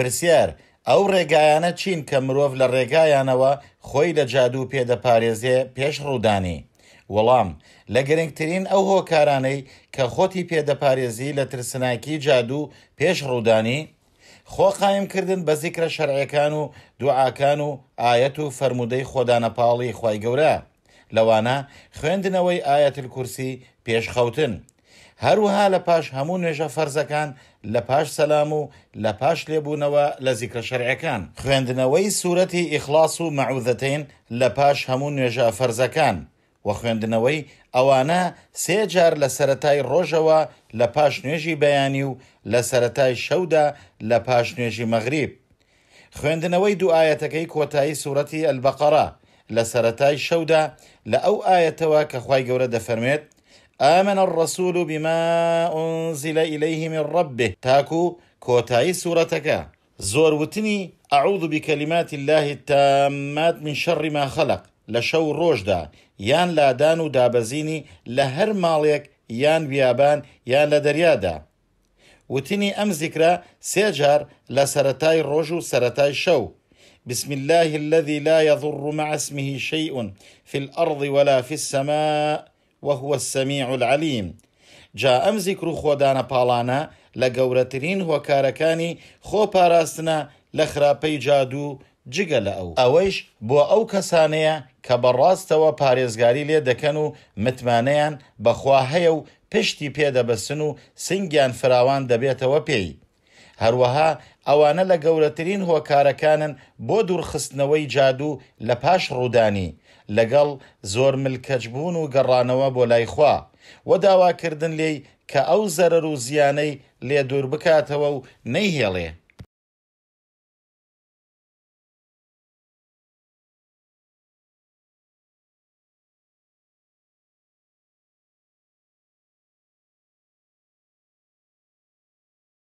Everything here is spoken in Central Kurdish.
پرسیار ئەو ڕێگایانە چین کە مرۆڤ لە ڕێگایانەوە خۆی لە جادوو پێدەپارێزێ پێش ڕوودانی. وەڵام لە گرنگترین ئەو هۆکارانەی کە خۆتی پێدەپارێزی لە ترسناکی جادوو پێش ڕوودانی، خۆ قایمکردن بە زیکرە شەرعەکان و دوعاکان و ئاەت و فەرمودەی خۆدانەپاڵی خی گەورە لەوانە خوێندنەوەی ئاەت کورسی پێشخەوتن هەروها لە پاش هەموو نوێژە فەرزەکان لە پاش سەسلام و لە پاش لێبوونەوە لە زیکرە شەرعەکان خوێندنەوەی سوورەتی ئیخلاص و مەعوذەتین لە پاش هەموو نوێژە فەرزەکان وە خوێندنەوەی ئەوانە سێجار لە سەتای ڕۆژەوە لە پاش نوێژی بەیانی و لە سەتای شەودا لە پاش نوێژی مەغریب خوێندنەوەی دوعاەتەکەی کۆتایی سوورەتی ئەلبەقەرە لە سەتای شەودا لە ئەو ئاەتەوە کە خی گەورە دەفەرمێت آمن الرسول بما أنزل إليه من ربه تاكو كوتاي سورتك زور وتني أعوذ بكلمات الله التامات من شر ما خلق لشو روجدا يان لا دانو دابزيني لهر ماليك يان بيابان يان لدريادا وتني أم ذكرى سيجار لسرتاي روجو سرتاي شو بسم الله الذي لا يضر مع اسمه شيء في الأرض ولا في السماء وهوە سەمی عولعلیم جا ئەم زیکر و خۆدانە پاڵانە لە گەورەترین هۆکارەکانی خۆپاراستنە لە خراپەی جادوو جگە لە ئەو ئەوەیش بۆ ئەو کەسانەیە کە بەڕاستەوە پارێزگاری لێ دەکەن و متمانەیان بەخوا هەیە و پشتی پێدەبەسن و سنگیان فراوان دەبێتەوە پێی هەروەها ئەوانە لە گەورەترین هۆکارەکانن بۆ دوورخستنەوەی جادوو لە پاش ڕوودانی لەگەڵ زۆر ملکەجبوون و گەڕانەوە بۆ لایخوا وە داواکردن لێی کە ئەو زەرەر و زیانەی لێ دوور بکاتەوە و نەیهێڵێ